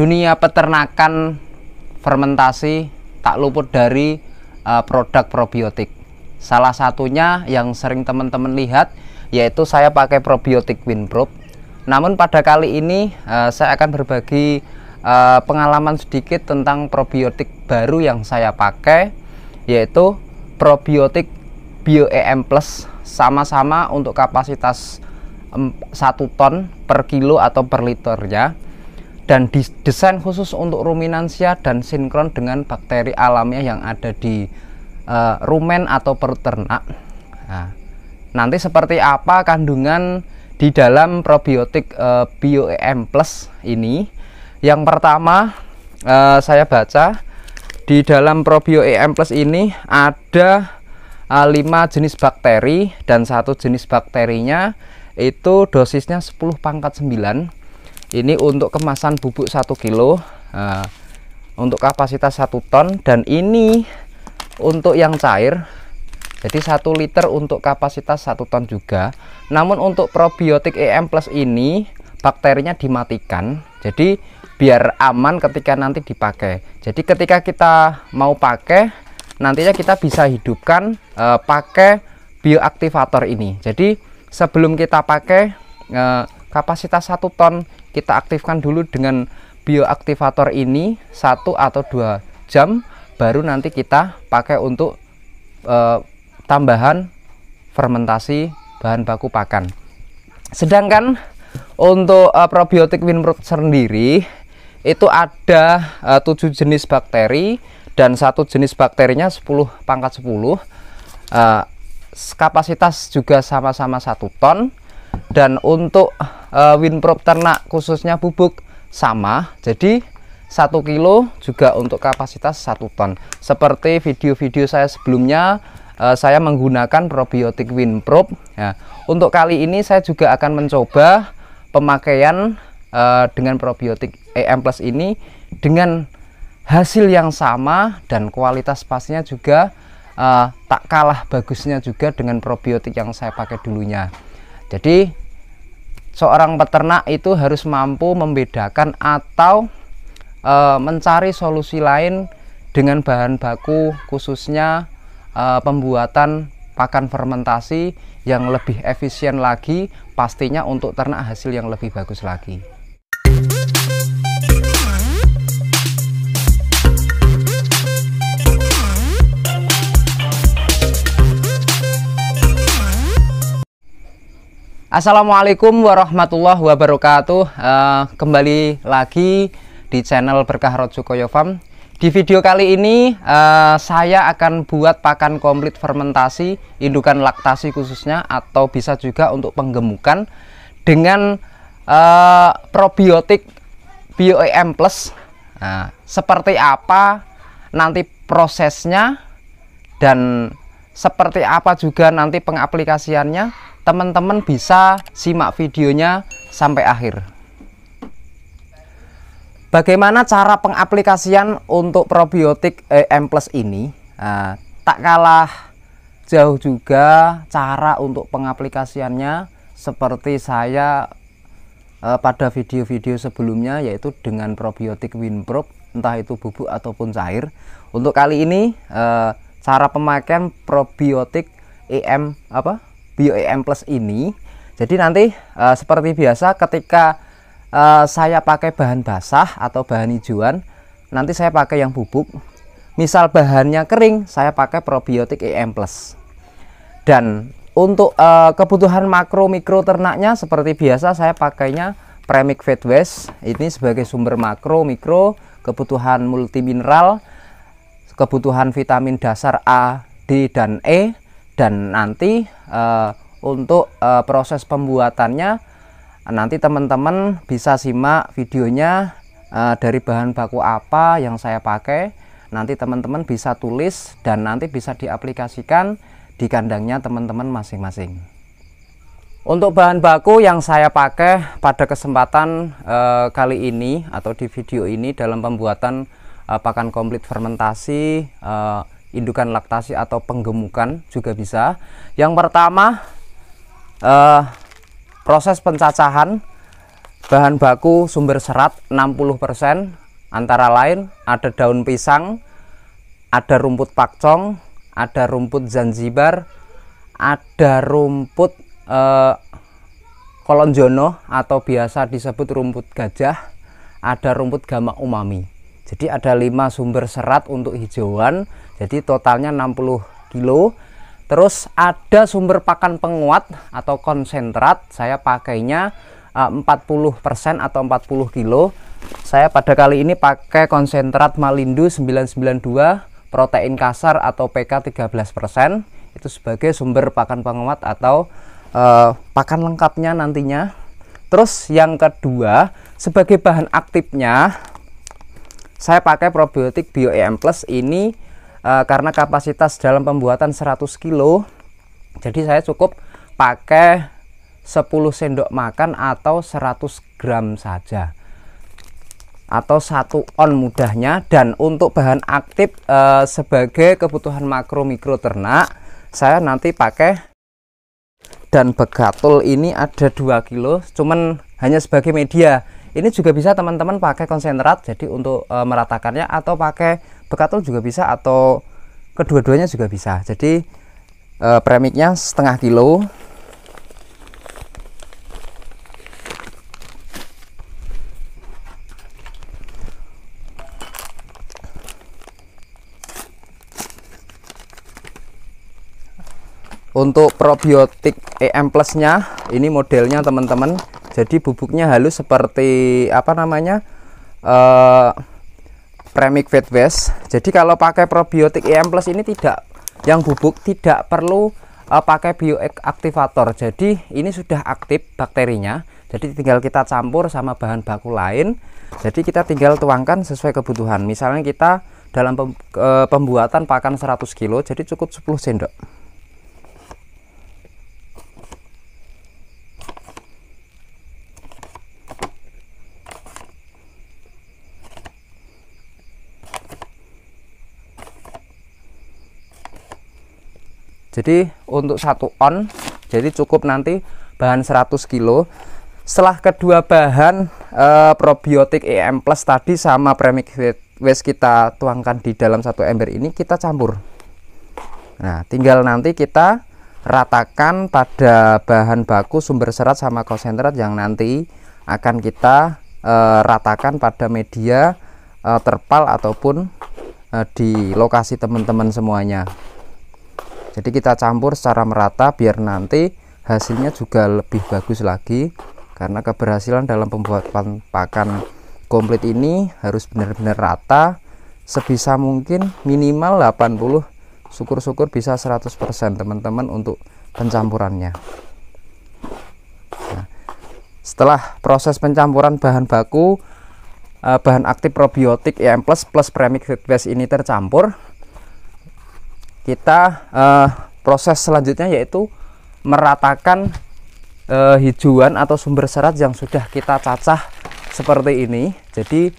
dunia peternakan fermentasi tak luput dari uh, produk probiotik. Salah satunya yang sering teman-teman lihat yaitu saya pakai probiotik Winprobe. Namun pada kali ini uh, saya akan berbagi uh, pengalaman sedikit tentang probiotik baru yang saya pakai yaitu probiotik BioEM Plus sama-sama untuk kapasitas 1 ton per kilo atau per liternya dan desain khusus untuk ruminansia dan sinkron dengan bakteri alamiah yang ada di uh, rumen atau peternak. Nah, nanti seperti apa kandungan di dalam probiotik uh, e, BioEM Plus ini? Yang pertama uh, saya baca di dalam probioEM Plus ini ada uh, 5 jenis bakteri dan satu jenis bakterinya itu dosisnya 10 pangkat 9 ini untuk kemasan bubuk 1 kilo uh, untuk kapasitas 1 ton dan ini untuk yang cair jadi 1 liter untuk kapasitas 1 ton juga namun untuk probiotik EM plus ini bakterinya dimatikan jadi biar aman ketika nanti dipakai jadi ketika kita mau pakai nantinya kita bisa hidupkan e, pakai bioaktivator ini jadi sebelum kita pakai e, kapasitas 1 ton kita aktifkan dulu dengan bioaktivator ini satu atau dua jam baru nanti kita pakai untuk e, tambahan fermentasi bahan baku pakan. Sedangkan untuk e, probiotik Winroot sendiri itu ada eh, tujuh 7 jenis bakteri dan satu jenis bakterinya 10 pangkat 10 e, kapasitas juga sama-sama satu ton dan untuk uh, eh, winprop ternak khususnya bubuk sama jadi satu kilo juga untuk kapasitas satu ton seperti video-video saya sebelumnya uh, saya menggunakan probiotik winprop ya. untuk kali ini saya juga akan mencoba pemakaian uh, dengan probiotik EM Plus ini dengan hasil yang sama dan kualitas pastinya juga uh, tak kalah bagusnya juga dengan probiotik yang saya pakai dulunya jadi seorang peternak itu harus mampu membedakan atau e, mencari solusi lain dengan bahan baku khususnya e, pembuatan pakan fermentasi yang lebih efisien lagi pastinya untuk ternak hasil yang lebih bagus lagi. Assalamualaikum warahmatullahi wabarakatuh. Uh, kembali lagi di channel Berkah Rojukoyo Farm. Di video kali ini uh, saya akan buat pakan komplit fermentasi indukan laktasi khususnya atau bisa juga untuk penggemukan dengan uh, probiotik BioEM Plus. Uh, seperti apa nanti prosesnya dan seperti apa juga nanti pengaplikasiannya teman-teman bisa simak videonya sampai akhir. Bagaimana cara pengaplikasian untuk probiotik EM Plus ini? Nah, tak kalah jauh juga cara untuk pengaplikasiannya seperti saya eh, pada video-video sebelumnya yaitu dengan probiotik Winprop entah itu bubuk ataupun cair. Untuk kali ini eh, cara pemakaian probiotik EM apa? BioEM Plus ini jadi nanti uh, seperti biasa ketika uh, saya pakai bahan basah atau bahan hijauan nanti saya pakai yang bubuk misal bahannya kering saya pakai probiotik EM Plus dan untuk uh, kebutuhan makro mikro ternaknya seperti biasa saya pakainya premic fat waste ini sebagai sumber makro mikro kebutuhan multimineral kebutuhan vitamin dasar A, D dan E dan nanti uh, untuk uh, proses pembuatannya nanti teman-teman bisa simak videonya uh, dari bahan baku apa yang saya pakai nanti teman-teman bisa tulis dan nanti bisa diaplikasikan di kandangnya teman-teman masing-masing untuk bahan baku yang saya pakai pada kesempatan e, kali ini atau di video ini dalam pembuatan e, pakan komplit fermentasi e, indukan laktasi atau penggemukan juga bisa. Yang pertama eh, proses pencacahan bahan baku sumber serat 60% antara lain ada daun pisang, ada rumput pakcong, ada rumput zanzibar, ada rumput eh, kolonjono atau biasa disebut rumput gajah, ada rumput gamak umami. Jadi ada 5 sumber serat untuk hijauan. Jadi totalnya 60 kilo. Terus ada sumber pakan penguat atau konsentrat. Saya pakainya 40% eh, atau 40 kilo. Saya pada kali ini pakai konsentrat Malindo 992 protein kasar atau PK 13% itu sebagai sumber pakan penguat atau uh, pakan lengkapnya nantinya. Terus yang kedua sebagai bahan aktifnya saya pakai probiotik bio EM plus ini uh, karena kapasitas dalam pembuatan 100 kilo jadi saya cukup pakai 10 sendok makan atau 100 gram saja atau satu on mudahnya dan untuk bahan aktif e, sebagai kebutuhan makro mikro ternak saya nanti pakai dan begatul ini ada 2 kilo cuman hanya sebagai media ini juga bisa teman-teman pakai konsentrat jadi untuk e, meratakannya atau pakai bekatul juga bisa atau kedua-duanya juga bisa. Jadi e, premiknya setengah kilo. Untuk probiotik EM plusnya ini modelnya teman-teman jadi bubuknya halus seperti apa namanya uh, premix fat base jadi kalau pakai probiotik EM plus ini tidak yang bubuk tidak perlu uh, pakai bioaktivator jadi ini sudah aktif bakterinya jadi tinggal kita campur sama bahan baku lain jadi kita tinggal tuangkan sesuai kebutuhan misalnya kita dalam eh, pembuatan pakan 100 kilo jadi cukup 10 sendok jadi untuk satu on jadi cukup nanti bahan 100 kilo setelah kedua bahan eh, e, probiotik EM plus tadi sama premix waste kita tuangkan di dalam satu ember ini kita campur nah tinggal nanti kita ratakan pada bahan baku sumber serat sama konsentrat yang nanti akan kita e, ratakan pada media e, terpal ataupun di lokasi teman-teman semuanya jadi kita campur secara merata biar nanti hasilnya juga lebih bagus lagi karena keberhasilan dalam pembuatan pakan komplit ini harus benar-benar rata sebisa mungkin minimal 80 syukur-syukur bisa 100% teman-teman untuk pencampurannya nah, setelah proses pencampuran bahan baku eh, bahan aktif probiotik EM plus plus premix ini tercampur kita uh, proses selanjutnya yaitu meratakan uh, hijauan atau sumber serat yang sudah kita cacah seperti ini jadi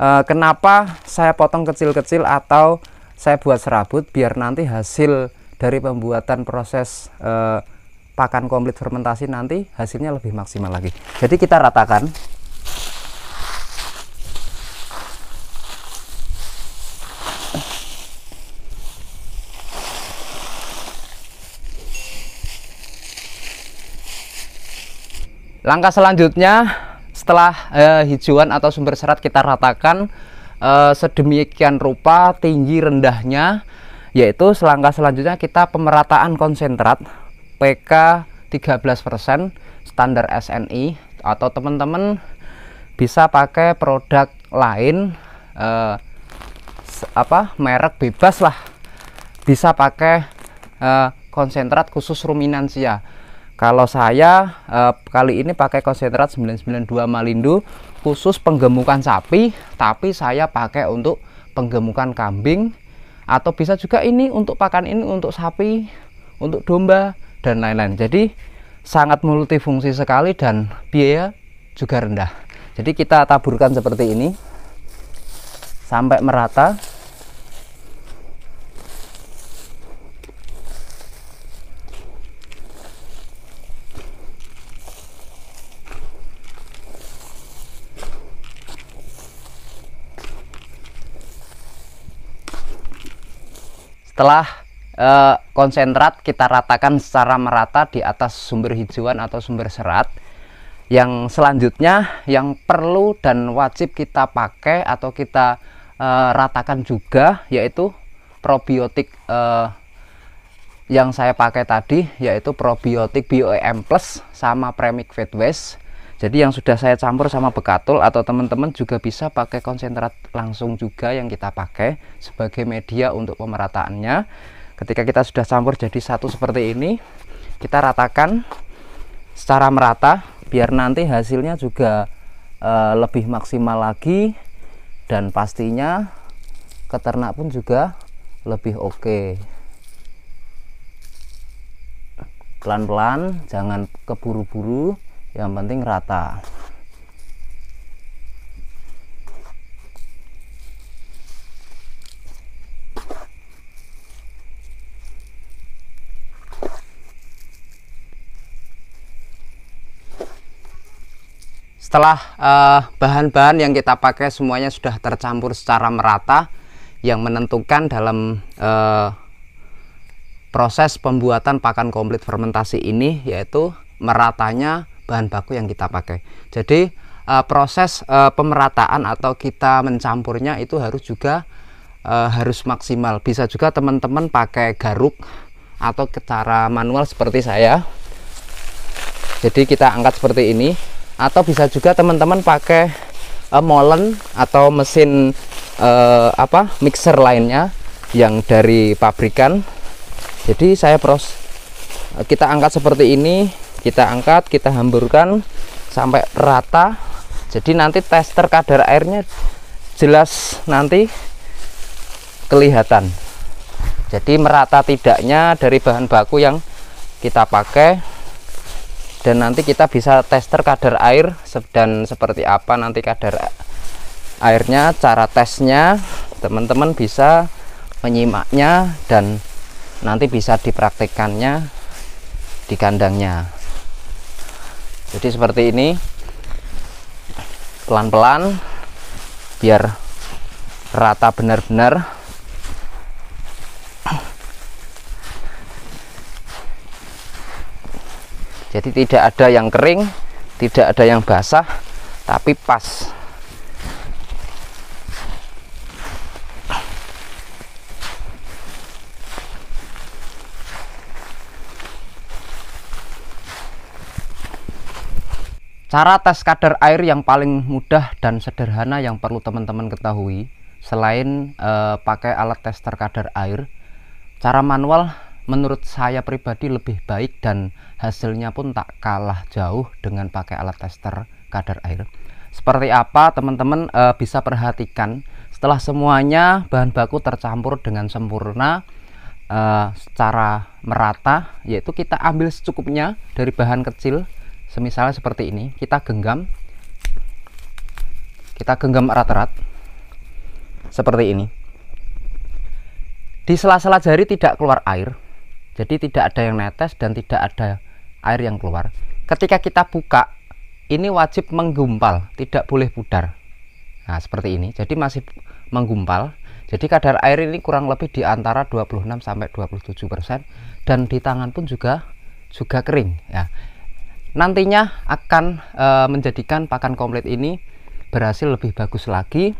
uh, kenapa saya potong kecil-kecil atau saya buat serabut biar nanti hasil dari pembuatan proses eh, pakan komplit fermentasi nanti hasilnya lebih maksimal lagi. Jadi kita ratakan Langkah selanjutnya setelah eh, hijauan atau sumber serat kita ratakan eh, sedemikian rupa tinggi rendahnya yaitu selangkah selanjutnya kita pemerataan konsentrat PK 13% standar SNI atau teman-teman bisa pakai produk lain eh, apa merek bebas lah bisa pakai eh, konsentrat khusus ruminansia kalau saya eh, kali ini pakai konsentrat 992 Malindo khusus penggemukan sapi, tapi saya pakai untuk penggemukan kambing atau bisa juga ini untuk pakan ini untuk sapi, untuk domba dan lain-lain. Jadi sangat multifungsi sekali dan biaya juga rendah. Jadi kita taburkan seperti ini sampai merata. Setelah uh, eh, konsentrat kita ratakan secara merata di atas sumber hijauan atau sumber serat. Yang selanjutnya yang perlu dan wajib kita pakai atau kita uh, ratakan juga yaitu probiotik uh, yang saya pakai tadi yaitu probiotik BOM e Plus sama Premix Fat Waste jadi yang sudah saya campur sama bekatul atau teman-teman juga bisa pakai konsentrat langsung juga yang kita pakai sebagai media untuk pemerataannya ketika kita sudah campur jadi satu seperti ini kita ratakan secara merata biar nanti hasilnya juga e, lebih maksimal lagi dan pastinya keternak pun juga lebih oke pelan-pelan jangan keburu-buru yang penting rata setelah eh, bahan-bahan uh, yang kita pakai semuanya sudah tercampur secara merata yang menentukan dalam uh, proses pembuatan pakan komplit fermentasi ini yaitu meratanya bahan baku yang kita pakai. Jadi uh, proses uh, pemerataan atau kita mencampurnya itu harus juga uh, harus maksimal. Bisa juga teman-teman pakai garuk atau cara manual seperti saya. Jadi kita angkat seperti ini atau bisa juga teman-teman pakai uh, molen atau mesin uh, apa mixer lainnya yang dari pabrikan. Jadi saya pros kita angkat seperti ini kita angkat kita hamburkan sampai rata jadi nanti tester kadar airnya jelas nanti kelihatan jadi merata tidaknya dari bahan baku yang kita pakai dan nanti kita bisa tester kadar air dan seperti apa nanti kadar airnya cara tesnya teman-teman bisa menyimaknya dan nanti bisa dipraktikkannya di kandangnya jadi seperti ini pelan-pelan biar rata benar-benar jadi tidak ada yang kering tidak ada yang basah tapi pas Cara tes kadar air yang paling mudah dan sederhana yang perlu teman-teman ketahui selain uh, pakai alat tester kadar air, cara manual menurut saya pribadi lebih baik dan hasilnya pun tak kalah jauh dengan pakai alat tester kadar air. Seperti apa teman-teman uh, bisa perhatikan setelah semuanya bahan baku tercampur dengan sempurna uh, secara merata yaitu kita ambil secukupnya dari bahan kecil semisal seperti ini kita genggam kita genggam erat-erat seperti ini di sela-sela jari tidak keluar air jadi tidak ada yang netes dan tidak ada air yang keluar ketika kita buka ini wajib menggumpal tidak boleh pudar nah seperti ini jadi masih menggumpal jadi kadar air ini kurang lebih di antara 26 sampai 27 persen dan di tangan pun juga juga kering ya nantinya akan e, menjadikan pakan komplit ini berhasil lebih bagus lagi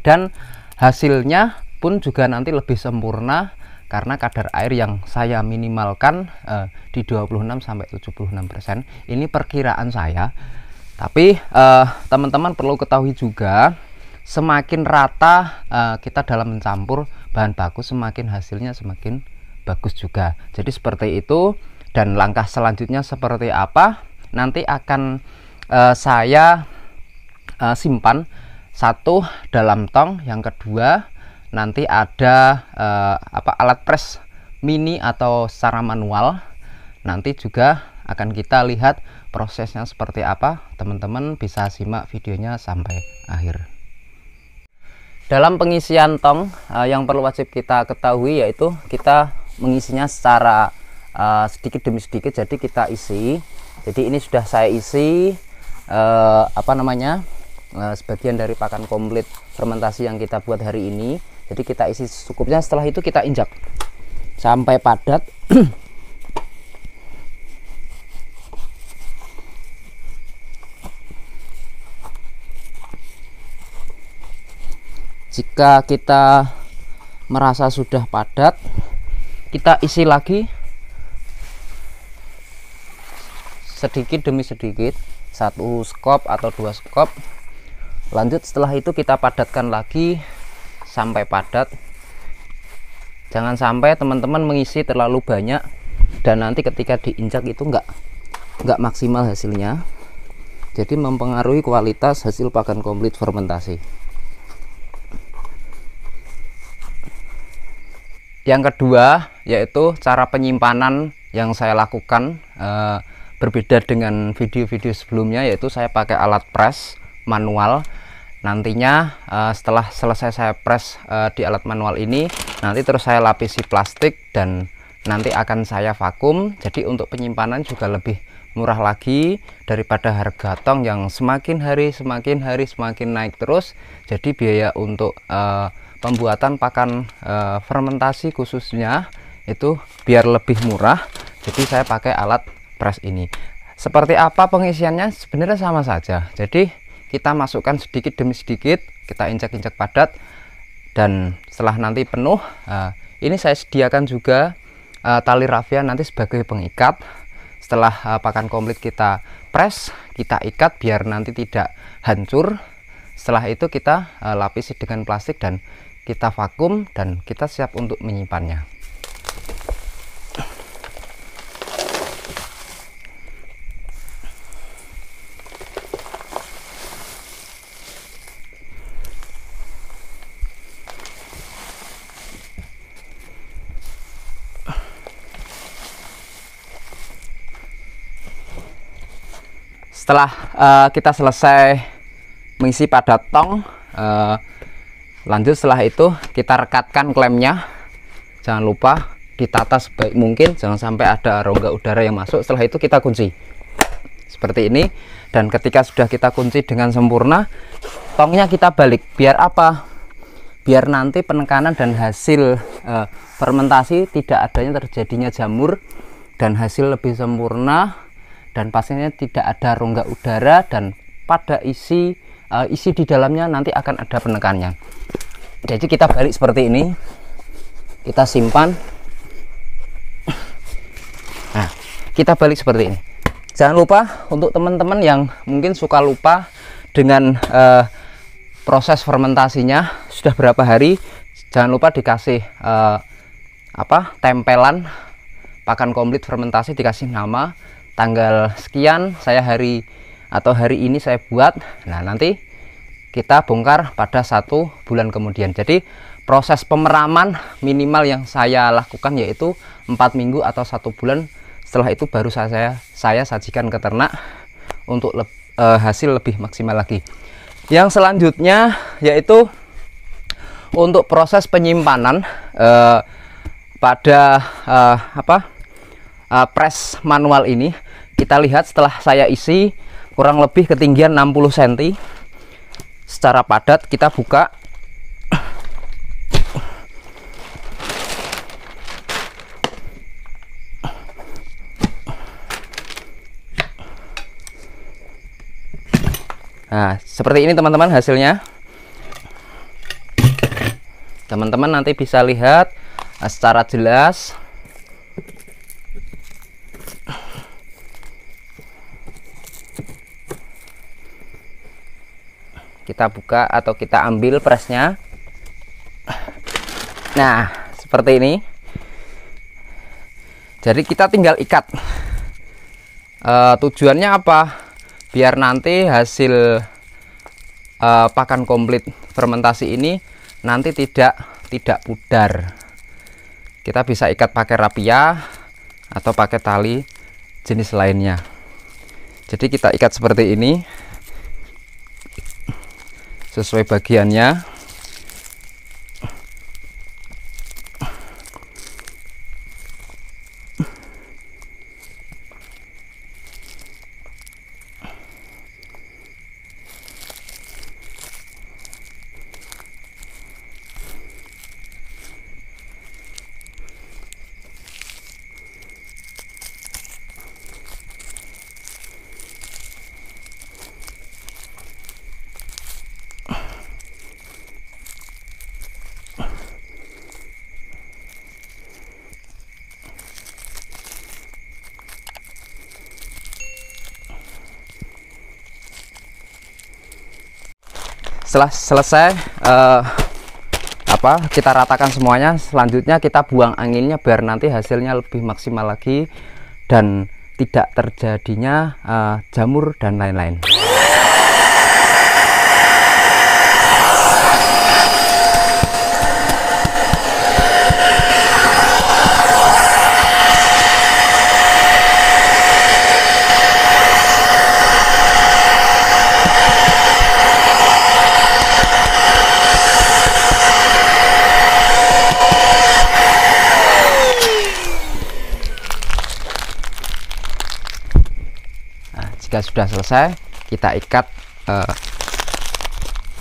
dan hasilnya pun juga nanti lebih sempurna karena kadar air yang saya minimalkan e, di 26 76% ini perkiraan saya tapi eh, teman-teman perlu ketahui juga semakin rata e, kita dalam mencampur bahan baku semakin hasilnya semakin bagus juga jadi seperti itu dan langkah selanjutnya seperti apa nanti akan uh, saya uh, simpan satu dalam tong yang kedua nanti ada uh, apa alat press mini atau secara manual nanti juga akan kita lihat prosesnya seperti apa teman-teman bisa simak videonya sampai akhir dalam pengisian tong uh, yang perlu wajib kita ketahui yaitu kita mengisinya secara Eh, sedikit demi sedikit jadi kita isi jadi ini sudah saya isi uh, apa namanya uh, sebagian dari pakan komplit fermentasi yang kita buat hari ini jadi kita isi secukupnya setelah itu kita injak sampai padat jika kita merasa sudah padat kita isi lagi sedikit demi sedikit satu skop atau dua skop lanjut setelah itu kita padatkan lagi sampai padat jangan sampai teman-teman mengisi terlalu banyak dan nanti ketika diinjak itu enggak enggak maksimal hasilnya jadi mempengaruhi kualitas hasil pakan komplit fermentasi yang kedua yaitu cara penyimpanan yang saya lakukan eh, berbeda dengan video-video sebelumnya yaitu saya pakai alat press manual nantinya uh, setelah selesai saya press uh, di alat manual ini nanti terus saya lapisi plastik dan nanti akan saya vakum jadi untuk penyimpanan juga lebih murah lagi daripada harga tong yang semakin hari semakin hari semakin naik terus jadi biaya untuk uh, pembuatan pakan uh, fermentasi khususnya itu biar lebih murah jadi saya pakai alat Press ini seperti apa pengisiannya sebenarnya sama saja jadi kita masukkan sedikit demi sedikit kita injak-injak padat dan setelah nanti penuh eh, ini saya sediakan juga eh, tali rafia nanti sebagai pengikat setelah eh, pakan komplit kita press kita ikat biar nanti tidak hancur setelah itu kita lapisi dengan plastik dan kita vakum dan kita siap untuk menyimpannya setelah uh, kita selesai mengisi pada tong uh, lanjut setelah itu kita rekatkan klemnya jangan lupa ditata sebaik mungkin jangan sampai ada rongga udara yang masuk setelah itu kita kunci seperti ini dan ketika sudah kita kunci dengan sempurna tongnya kita balik biar apa biar nanti penekanan dan hasil eh, fermentasi tidak adanya terjadinya jamur dan hasil lebih sempurna dan pastinya tidak ada rongga udara dan pada isi uh, isi di dalamnya nanti akan ada penekannya jadi kita balik seperti ini kita simpan nah kita balik seperti ini jangan lupa untuk teman-teman yang mungkin suka lupa dengan uh, proses fermentasinya sudah berapa hari jangan lupa dikasih uh, apa tempelan pakan komplit fermentasi dikasih nama tanggal sekian saya hari atau hari ini saya buat nah nanti kita bongkar pada satu bulan kemudian jadi proses pemeraman minimal yang saya lakukan yaitu empat minggu atau satu bulan setelah itu baru saya saya sajikan ke ternak untuk le, e, eh, hasil lebih maksimal lagi yang selanjutnya yaitu untuk proses penyimpanan e, pada e, apa uh, press manual ini kita lihat setelah saya isi kurang lebih ketinggian 60 cm secara padat kita buka Nah, seperti ini teman-teman hasilnya. Teman-teman nanti bisa lihat eh, secara jelas kita buka atau kita ambil presnya nah seperti ini jadi kita tinggal ikat e, tujuannya apa biar nanti hasil e, pakan komplit fermentasi ini nanti tidak tidak pudar kita bisa ikat pakai rapia atau pakai tali jenis lainnya jadi kita ikat seperti ini sesuai bagiannya setelah selesai uh, apa kita ratakan semuanya selanjutnya kita buang anginnya biar nanti hasilnya lebih maksimal lagi dan tidak terjadinya uh, jamur dan lain-lain sudah selesai kita ikat eh,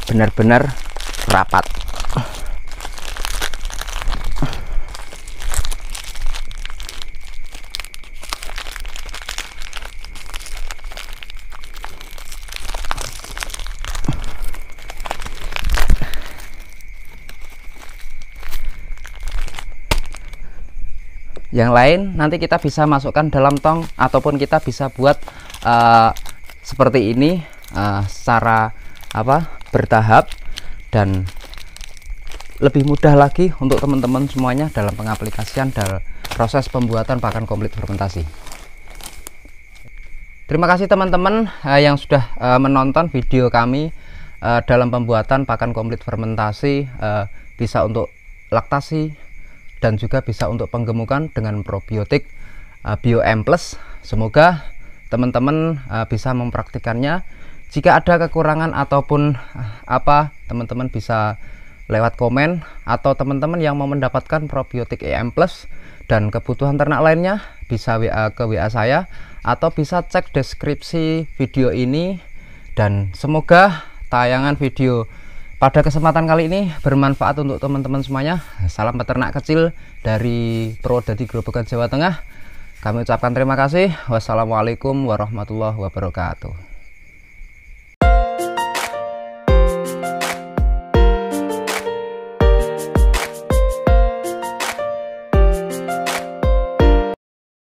benar-benar uh, rapat yang lain nanti kita bisa masukkan dalam tong ataupun kita bisa buat uh, seperti ini uh, secara apa bertahap dan lebih mudah lagi untuk teman-teman semuanya dalam pengaplikasian dan proses pembuatan pakan komplit fermentasi. Terima kasih teman-teman uh, yang sudah uh, menonton video kami uh, dalam pembuatan pakan komplit fermentasi uh, bisa untuk laktasi dan juga bisa untuk penggemukan dengan probiotik uh, BioM Plus. Semoga teman-teman uh, bisa mempraktikannya jika ada kekurangan ataupun eh, apa teman-teman bisa lewat komen atau teman-teman yang mau mendapatkan probiotik EM Plus dan kebutuhan ternak lainnya bisa WA ke WA saya atau bisa cek deskripsi video ini dan semoga tayangan video pada kesempatan kali ini bermanfaat untuk teman-teman semuanya salam peternak kecil dari Prodadi Grobogan Jawa Tengah kami ucapkan terima kasih. Wassalamualaikum warahmatullahi wabarakatuh.